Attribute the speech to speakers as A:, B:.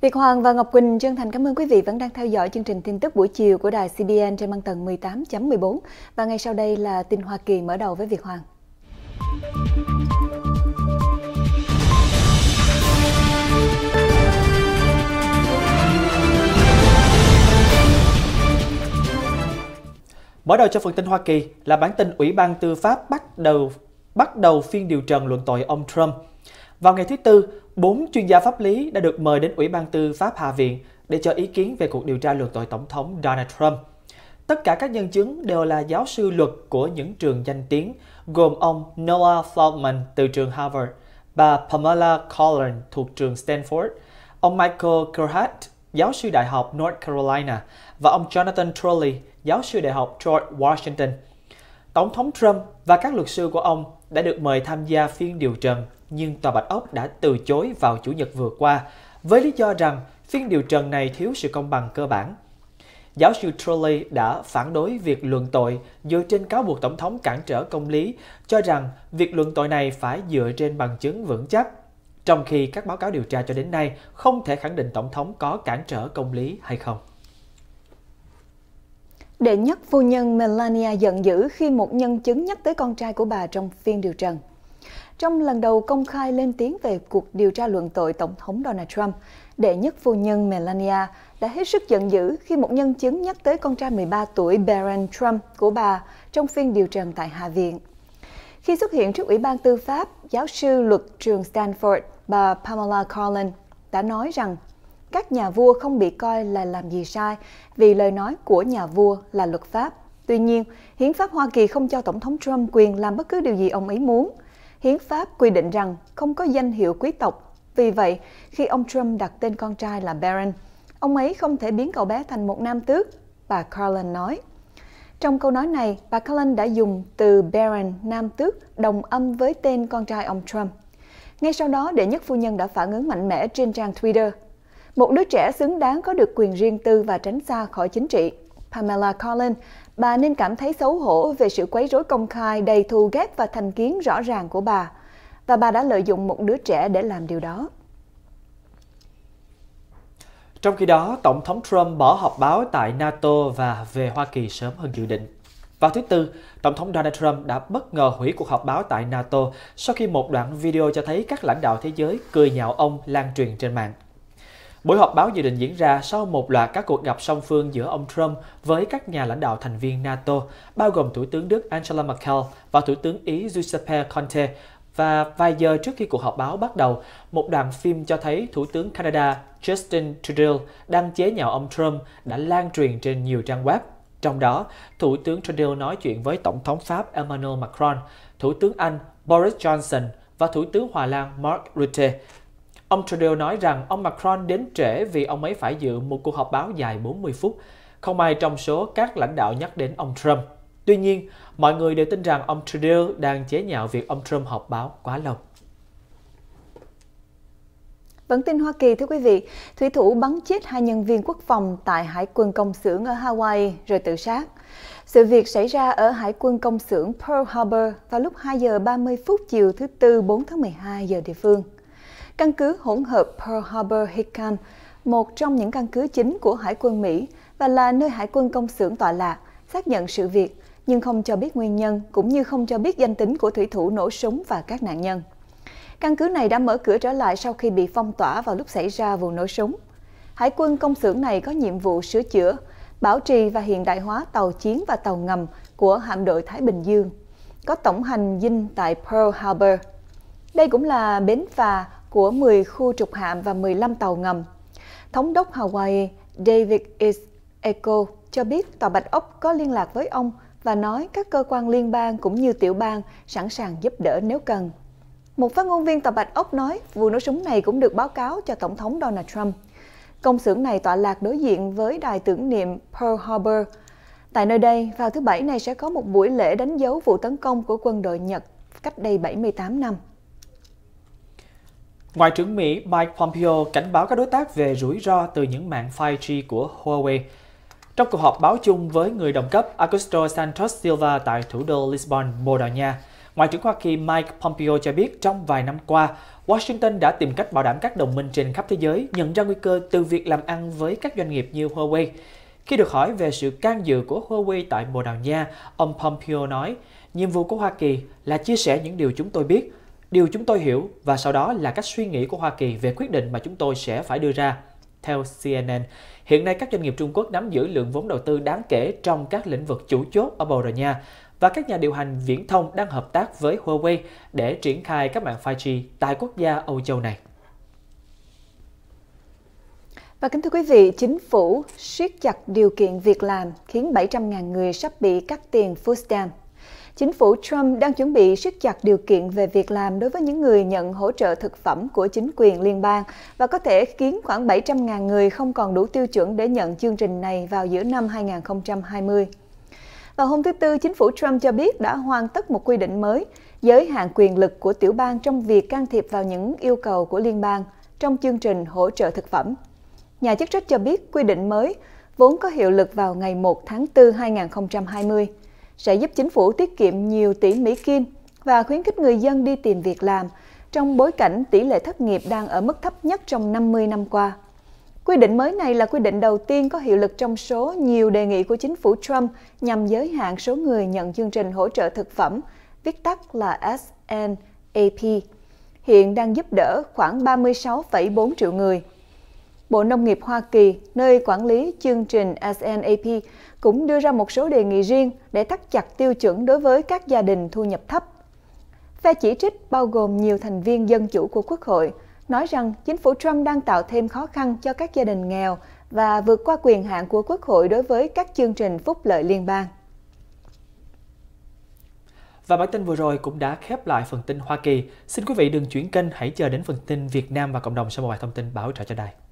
A: Việt Hoàng và Ngọc Quỳnh chân thành cảm ơn quý vị vẫn đang theo dõi chương trình tin tức buổi chiều của đài CBN trên băng tần 18.14 và ngay sau đây là tin Hoa Kỳ mở đầu với Việt Hoàng.
B: Mở đầu cho phần tin Hoa Kỳ là bản tin Ủy ban Tư pháp bắt đầu bắt đầu phiên điều trần luận tội ông Trump vào ngày thứ Tư, bốn chuyên gia pháp lý đã được mời đến Ủy ban Tư pháp Hạ viện để cho ý kiến về cuộc điều tra luận tội Tổng thống Donald Trump. Tất cả các nhân chứng đều là giáo sư luật của những trường danh tiếng, gồm ông Noah Feldman từ trường Harvard, bà Pamela collin thuộc trường Stanford, ông Michael Gerhardt, giáo sư đại học North Carolina, và ông Jonathan Trolley, giáo sư đại học George Washington. Tổng thống Trump và các luật sư của ông đã được mời tham gia phiên điều trần nhưng Tòa Bạch Ốc đã từ chối vào Chủ nhật vừa qua với lý do rằng phiên điều trần này thiếu sự công bằng cơ bản. Giáo sư Trolley đã phản đối việc luận tội dựa trên cáo buộc Tổng thống cản trở công lý, cho rằng việc luận tội này phải dựa trên bằng chứng vững chắc, trong khi các báo cáo điều tra cho đến nay không thể khẳng định Tổng thống có cản trở công lý hay không.
A: Đệ nhất phu nhân Melania giận dữ khi một nhân chứng nhắc tới con trai của bà trong phiên điều trần trong lần đầu công khai lên tiếng về cuộc điều tra luận tội Tổng thống Donald Trump, đệ nhất phu nhân Melania đã hết sức giận dữ khi một nhân chứng nhắc tới con trai 13 tuổi Barron Trump của bà trong phiên điều trần tại Hạ viện. Khi xuất hiện trước Ủy ban Tư pháp, giáo sư luật trường Stanford, bà Pamela Collins đã nói rằng các nhà vua không bị coi là làm gì sai vì lời nói của nhà vua là luật pháp. Tuy nhiên, hiến pháp Hoa Kỳ không cho Tổng thống Trump quyền làm bất cứ điều gì ông ấy muốn – hiến pháp quy định rằng không có danh hiệu quý tộc. Vì vậy, khi ông Trump đặt tên con trai là Barron, ông ấy không thể biến cậu bé thành một nam tước, bà Carlin nói. Trong câu nói này, bà Carlin đã dùng từ Barron, nam tước, đồng âm với tên con trai ông Trump. Ngay sau đó, đệ nhất phu nhân đã phản ứng mạnh mẽ trên trang Twitter. Một đứa trẻ xứng đáng có được quyền riêng tư và tránh xa khỏi chính trị. Pamela Collins, bà nên cảm thấy xấu hổ về sự quấy rối công khai đầy thù ghét và thành kiến rõ ràng của bà. Và bà đã lợi dụng một đứa trẻ để làm điều đó.
B: Trong khi đó, Tổng thống Trump bỏ họp báo tại NATO và về Hoa Kỳ sớm hơn dự định. Vào thứ Tư, Tổng thống Donald Trump đã bất ngờ hủy cuộc họp báo tại NATO sau khi một đoạn video cho thấy các lãnh đạo thế giới cười nhạo ông lan truyền trên mạng. Buổi họp báo dự định diễn ra sau một loạt các cuộc gặp song phương giữa ông Trump với các nhà lãnh đạo thành viên NATO, bao gồm Thủ tướng Đức Angela Merkel và Thủ tướng Ý Giuseppe Conte. Và vài giờ trước khi cuộc họp báo bắt đầu, một đoạn phim cho thấy Thủ tướng Canada Justin Trudeau đang chế nhạo ông Trump đã lan truyền trên nhiều trang web. Trong đó, Thủ tướng Trudeau nói chuyện với Tổng thống Pháp Emmanuel Macron, Thủ tướng Anh Boris Johnson và Thủ tướng Hòa Lan Mark Rutte Ông Trudeau nói rằng ông Macron đến trễ vì ông ấy phải dự một cuộc họp báo dài 40 phút. Không ai trong số các lãnh đạo nhắc đến ông Trump. Tuy nhiên, mọi người đều tin rằng ông Trudeau đang chế nhạo việc ông Trump họp báo quá lâu. Vẫn
A: vâng, tin Hoa Kỳ thưa quý vị, thủy thủ bắn chết hai nhân viên quốc phòng tại Hải quân công xưởng ở Hawaii rồi tự sát. Sự việc xảy ra ở Hải quân công xưởng Pearl Harbor vào lúc 2 giờ 30 phút chiều thứ Tư 4 tháng 12 giờ địa phương. Căn cứ hỗn hợp Pearl Harbor Hickam, một trong những căn cứ chính của Hải quân Mỹ và là nơi Hải quân công xưởng tọa lạc, xác nhận sự việc nhưng không cho biết nguyên nhân cũng như không cho biết danh tính của thủy thủ nổ súng và các nạn nhân. Căn cứ này đã mở cửa trở lại sau khi bị phong tỏa vào lúc xảy ra vụ nổ súng. Hải quân công xưởng này có nhiệm vụ sửa chữa, bảo trì và hiện đại hóa tàu chiến và tàu ngầm của hạm đội Thái Bình Dương, có tổng hành dinh tại Pearl Harbor. Đây cũng là bến phà của 10 khu trục hạm và 15 tàu ngầm. Thống đốc Hawaii David Echo cho biết tòa Bạch Ốc có liên lạc với ông và nói các cơ quan liên bang cũng như tiểu bang sẵn sàng giúp đỡ nếu cần. Một phát ngôn viên tòa Bạch Ốc nói vụ nổ súng này cũng được báo cáo cho Tổng thống Donald Trump. Công xưởng này tọa lạc đối diện với đài tưởng niệm Pearl Harbor. Tại nơi đây, vào thứ Bảy này sẽ có một buổi lễ đánh dấu vụ tấn công của quân đội Nhật cách đây 78 năm.
B: Ngoại trưởng Mỹ Mike Pompeo cảnh báo các đối tác về rủi ro từ những mạng 5G của Huawei. Trong cuộc họp báo chung với người đồng cấp Augusto Santos Silva tại thủ đô Lisbon, Bồ Đào Nha, Ngoại trưởng Hoa Kỳ Mike Pompeo cho biết trong vài năm qua, Washington đã tìm cách bảo đảm các đồng minh trên khắp thế giới nhận ra nguy cơ từ việc làm ăn với các doanh nghiệp như Huawei. Khi được hỏi về sự can dự của Huawei tại Bồ Đào Nha, ông Pompeo nói, nhiệm vụ của Hoa Kỳ là chia sẻ những điều chúng tôi biết Điều chúng tôi hiểu và sau đó là cách suy nghĩ của Hoa Kỳ về quyết định mà chúng tôi sẽ phải đưa ra. Theo CNN, hiện nay các doanh nghiệp Trung Quốc nắm giữ lượng vốn đầu tư đáng kể trong các lĩnh vực chủ chốt ở Bồ Đào Nha và các nhà điều hành viễn thông đang hợp tác với Huawei để triển khai các mạng 5G tại quốc gia Âu Châu này.
A: Và kính thưa quý vị, chính phủ siết chặt điều kiện việc làm khiến 700.000 người sắp bị cắt tiền food stamp chính phủ Trump đang chuẩn bị siết chặt điều kiện về việc làm đối với những người nhận hỗ trợ thực phẩm của chính quyền liên bang và có thể khiến khoảng 700.000 người không còn đủ tiêu chuẩn để nhận chương trình này vào giữa năm 2020. Vào hôm thứ Tư, chính phủ Trump cho biết đã hoàn tất một quy định mới giới hạn quyền lực của tiểu bang trong việc can thiệp vào những yêu cầu của liên bang trong chương trình hỗ trợ thực phẩm. Nhà chức trách cho biết quy định mới vốn có hiệu lực vào ngày 1 tháng 4 2020 sẽ giúp chính phủ tiết kiệm nhiều tỷ Mỹ Kim và khuyến khích người dân đi tìm việc làm trong bối cảnh tỷ lệ thất nghiệp đang ở mức thấp nhất trong 50 năm qua. Quy định mới này là quy định đầu tiên có hiệu lực trong số nhiều đề nghị của chính phủ Trump nhằm giới hạn số người nhận chương trình hỗ trợ thực phẩm, viết tắt là SNAP, hiện đang giúp đỡ khoảng 36,4 triệu người. Bộ Nông nghiệp Hoa Kỳ, nơi quản lý chương trình SNAP, cũng đưa ra một số đề nghị riêng để thắt chặt tiêu chuẩn đối với các gia đình thu nhập thấp. Phe chỉ trích bao gồm nhiều thành viên dân chủ của Quốc hội, nói rằng chính phủ Trump đang tạo thêm khó khăn cho các gia đình nghèo và vượt qua quyền hạn của Quốc hội đối với các chương trình phúc lợi liên bang.
B: Và bản tin vừa rồi cũng đã khép lại phần tin Hoa Kỳ. Xin quý vị đừng chuyển kênh, hãy chờ đến phần tin Việt Nam và cộng đồng sau một bài thông tin báo trợ cho đài.